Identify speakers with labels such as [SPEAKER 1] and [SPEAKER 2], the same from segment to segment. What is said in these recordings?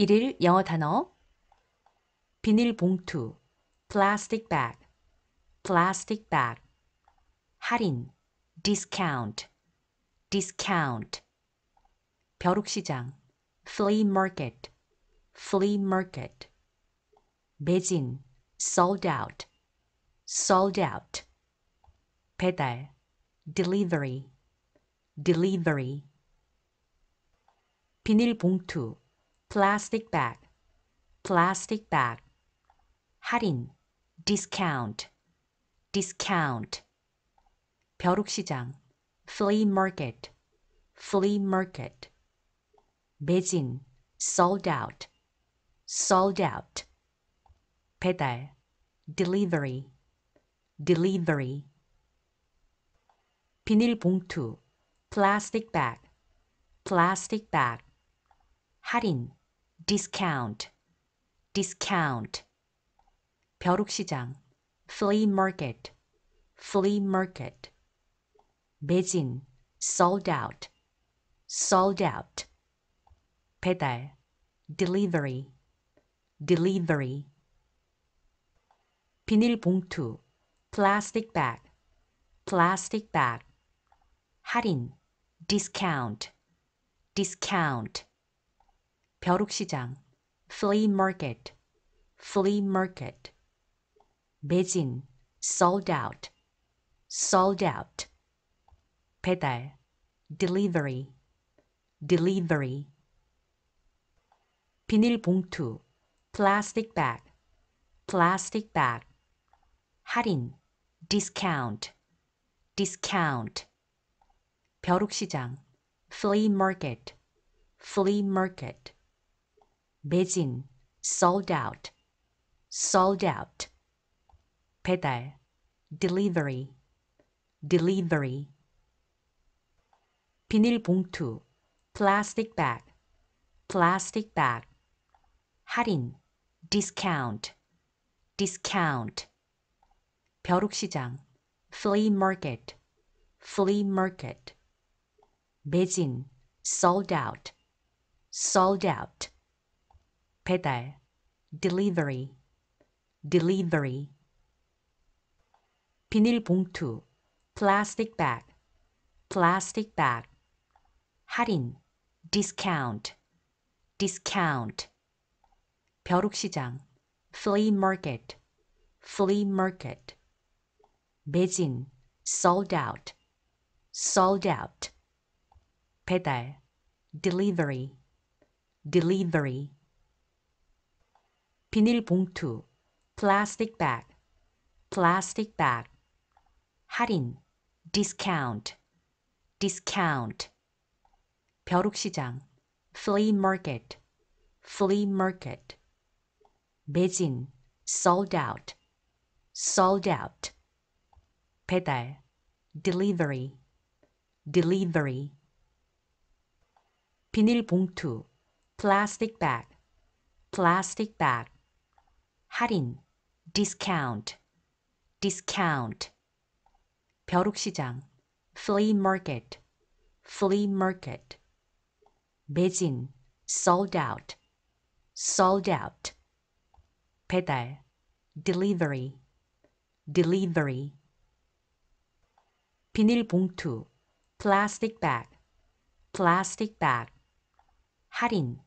[SPEAKER 1] 1일 영어 단어 비닐봉투 plastic bag plastic bag 할인 discount discount 벼룩시장 flea market flea market 매진 sold out sold out 배달 delivery delivery 비닐봉투 plastic bag, plastic bag. 할인, discount, discount. 벼룩시장, flea market, flea market. 매진, sold out, sold out. 배달, delivery, delivery. 비닐봉투, plastic bag, plastic bag. 할인, discount, discount. 벼룩시장, flea market, flea market. 매진, sold out, sold out. 배달, delivery, delivery. 비닐봉투, plastic bag, plastic bag. 할인, discount, discount. 벼룩시장 flea market, flea market 매진 sold out, sold out 배달 delivery, delivery 비닐봉투 plastic bag, plastic bag 할인 discount, discount 벼룩시장 flea market, flea market 매진, sold out, sold out. 배달, delivery, delivery. 비닐봉투, plastic bag, plastic bag. 할인, discount, discount. 벼룩시장, flea market, flea market. 매진, sold out, sold out. 배달 delivery delivery 비닐봉투 plastic bag plastic bag 할인 discount discount 벼룩시장 flea market flea market 매진 sold out sold out 배달 delivery delivery 비닐봉투 plastic bag plastic bag 할인 discount discount 벼룩시장 flea market flea market 매진 sold out sold out 배달 delivery delivery 비닐봉투 plastic bag plastic bag 할인, discount, discount. 벼룩시장, flea market, flea market. 매진, sold out, sold out. 배달, delivery, delivery. 비닐봉투, plastic bag, plastic bag. 할인,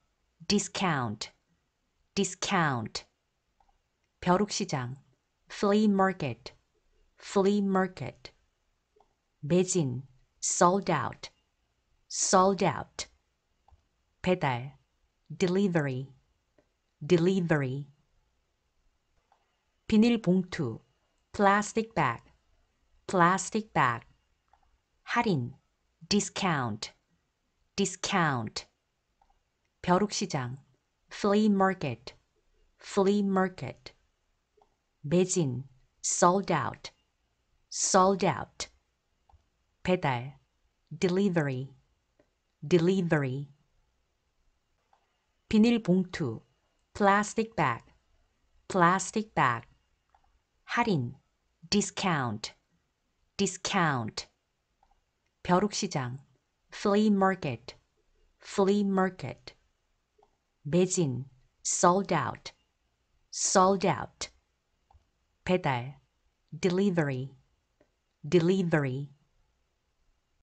[SPEAKER 1] discount, discount. 벼룩시장 flea market, flea market 매진 sold out, sold out 배달 delivery, delivery 비닐봉투 plastic bag, plastic bag 할인 discount, discount 벼룩시장 flea market, flea market 매진, sold out, sold out. 배달, delivery, delivery. 비닐봉투, plastic bag, plastic bag. 할인, discount, discount. 벼룩시장, flea market, flea market. 매진, sold out, sold out. 배달, delivery, delivery